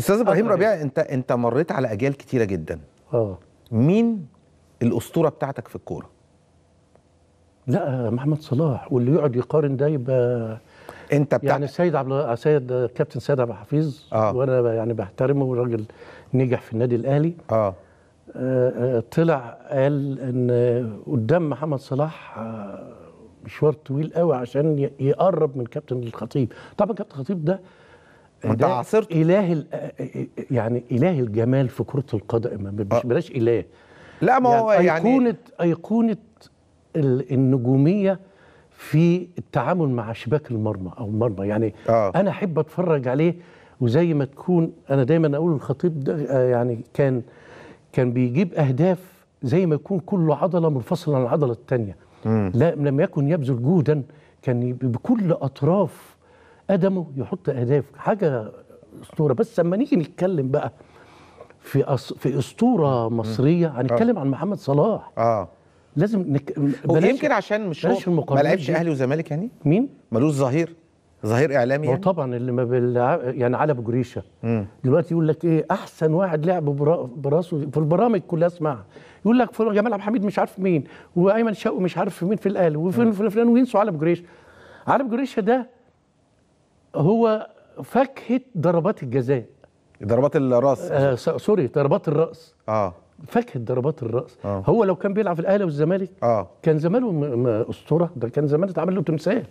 استاذ ابراهيم ربيع انت انت مريت على اجيال كتيره جدا اه مين الاسطوره بتاعتك في الكوره لا محمد صلاح واللي يقعد يقارن ده يبقى انت بتاع يعني السيد عبد السيد كابتن سيد عبد الحفيظ آه. وانا يعني بحترمه وراجل نجح في النادي الاهلي آه. آه. آه طلع قال ان قدام محمد صلاح آه، مشوار طويل قوي عشان يقرب من كابتن الخطيب طبعا كابتن الخطيب ده وانت عاصرت اله آه، آه، آه، يعني اله الجمال في كره القدم مش بلاش اله لا ما يعني هو يعني, يعني ايقونه ايقونه النجوميه في التعامل مع شباك المرمى او المرمى يعني آه. انا احب اتفرج عليه وزي ما تكون انا دايما اقول الخطيب ده يعني كان كان بيجيب اهداف زي ما يكون كل عضله منفصله عن العضله الثانيه لا لم يكن يبذل جهدا كان بكل اطراف ادمه يحط اهداف حاجه اسطوره بس لما نيجي نتكلم بقى في أص... في اسطوره مصريه آه. هنتكلم آه. عن محمد صلاح اه لازم نك... بلاش يمكن عشان مش هو ما لعبش اهلي وزمالك يعني مين ملوش ظهير ظهير اعلامي يعني؟ طبعا اللي ما بيلعب يعني على جريشه دلوقتي يقول لك ايه احسن واحد لعب برا... براسه في البرامج كلها اسمعها يقول لك فلان جمال عبد الحميد مش عارف مين وايمن شوقي مش عارف مين في الاهلي وفين فلان وينسوا على جريشه على جريشه ده هو فكهه ضربات الجزاء ضربات الراس آه سوري ضربات الراس اه فاكهه ضربات الراس آه. هو لو كان بيلعب في الاهلي والزمالك آه. كان زمانه م... م... اسطوره ده كان زمان اتعمل له تمثال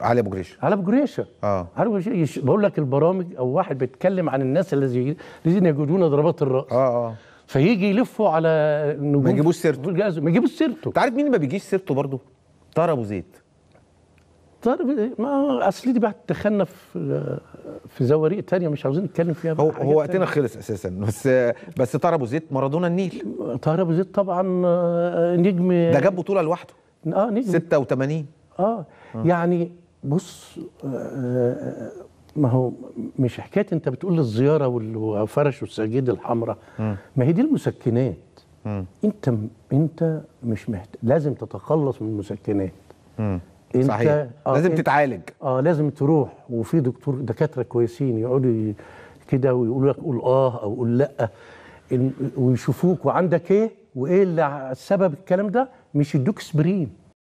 علي ابو جريشه علي ابو جريشه اه علي ابو جريشه بقول لك البرامج او واحد بيتكلم عن الناس الذين يجدون ضربات الراس اه اه فيجي يلفوا على نجوم ما يجيبوش سيرته ما يجيبوش سيرته انت عارف مين ما بيجيش سيرته برضه؟ طار ابو زيد طيب ما اصل دي بعد دخلنا في في زواريق تانية مش عاوزين نتكلم فيها هو هو وقتنا خلص اساسا بس بس طار ابو زيد مارادونا النيل طار ابو زيد طبعا آه، نجم ده جاب بطوله لوحده اه نجم 86 آه. اه يعني بص آه ما هو مش حكايه انت بتقول الزياره والفرش والسجاد الحمراء ما هي دي المسكنات م. انت انت مش محتاج لازم تتخلص من المسكنات م. صحيح آه لازم انت تتعالج اه لازم تروح وفي دكتور دكاتره كويسين يقعدوا كده ويقولوا لك قول اه او قول لا ويشوفوك وعندك ايه وايه اللي سبب الكلام ده مش يدوك سبرين